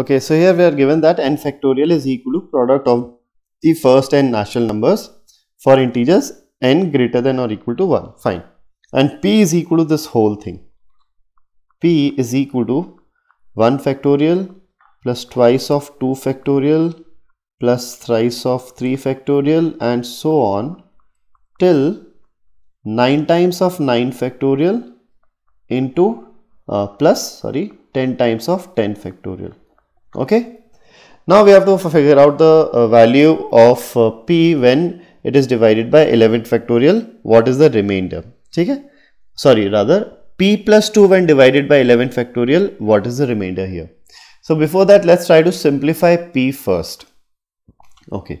Okay, so here we are given that n factorial is equal to product of the first n natural numbers for integers n greater than or equal to 1. Fine. And p is equal to this whole thing. p is equal to 1 factorial plus twice of 2 factorial plus thrice of 3 factorial and so on till 9 times of 9 factorial into uh, plus sorry 10 times of 10 factorial okay now we have to figure out the uh, value of uh, p when it is divided by 11 factorial what is the remainder okay sorry rather p plus 2 when divided by 11 factorial what is the remainder here so before that let's try to simplify p first okay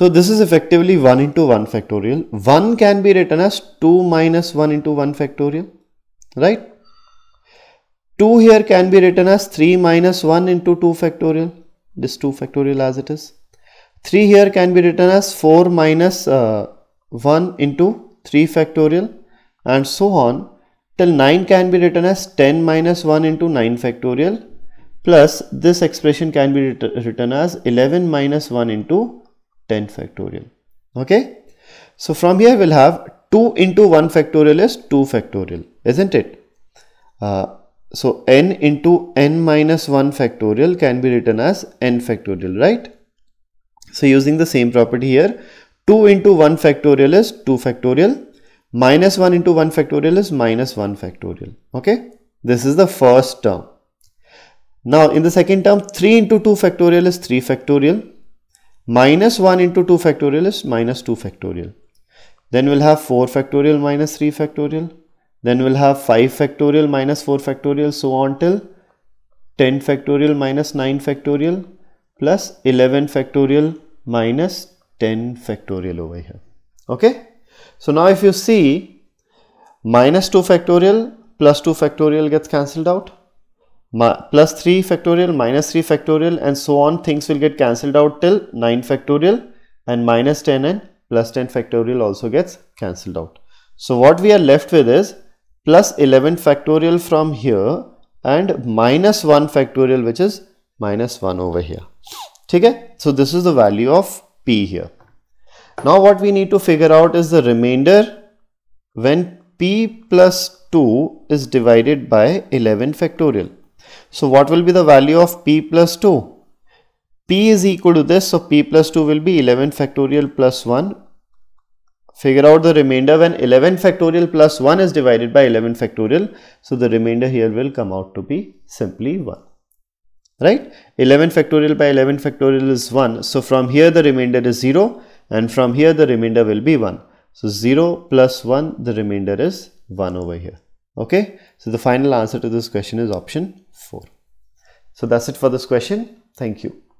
so this is effectively 1 into 1 factorial 1 can be written as 2 minus 1 into 1 factorial right 2 here can be written as 3 minus 1 into 2 factorial this 2 factorial as it is 3 here can be written as 4 minus, uh, 1 into 3 factorial and so on till 9 can be written as 10 minus 1 into 9 factorial plus this expression can be written as 11 minus 1 into 10 factorial okay so from here we'll have 2 into 1 factorial is 2 factorial isn't it uh, so n into n minus 1 factorial can be written as n factorial, right? So using the same property here, 2 into 1 factorial is 2 factorial, minus 1 into 1 factorial is minus 1 factorial, okay? This is the first term. Now in the second term, 3 into 2 factorial is 3 factorial, minus 1 into 2 factorial is minus 2 factorial. Then we'll have 4 factorial minus 3 factorial, then we'll have 5 factorial minus 4 factorial so on till 10 factorial minus 9 factorial plus 11 factorial minus 10 factorial over here. Okay. So now if you see minus 2 factorial plus 2 factorial gets cancelled out. 3 factorial minus 3 factorial and so on things will get cancelled out till 9 factorial and minus 10 and plus 10 factorial also gets cancelled out. So what we are left with is plus 11 factorial from here and minus 1 factorial which is minus 1 over here. Okay? So this is the value of p here. Now what we need to figure out is the remainder when p plus 2 is divided by 11 factorial. So what will be the value of p plus 2? p is equal to this so p plus 2 will be 11 factorial plus 1 Figure out the remainder when 11 factorial plus 1 is divided by 11 factorial. So, the remainder here will come out to be simply 1 right 11 factorial by 11 factorial is 1 so from here the remainder is 0 and from here the remainder will be 1 so 0 plus 1 the remainder is 1 over here okay so the final answer to this question is option 4 so that's it for this question thank you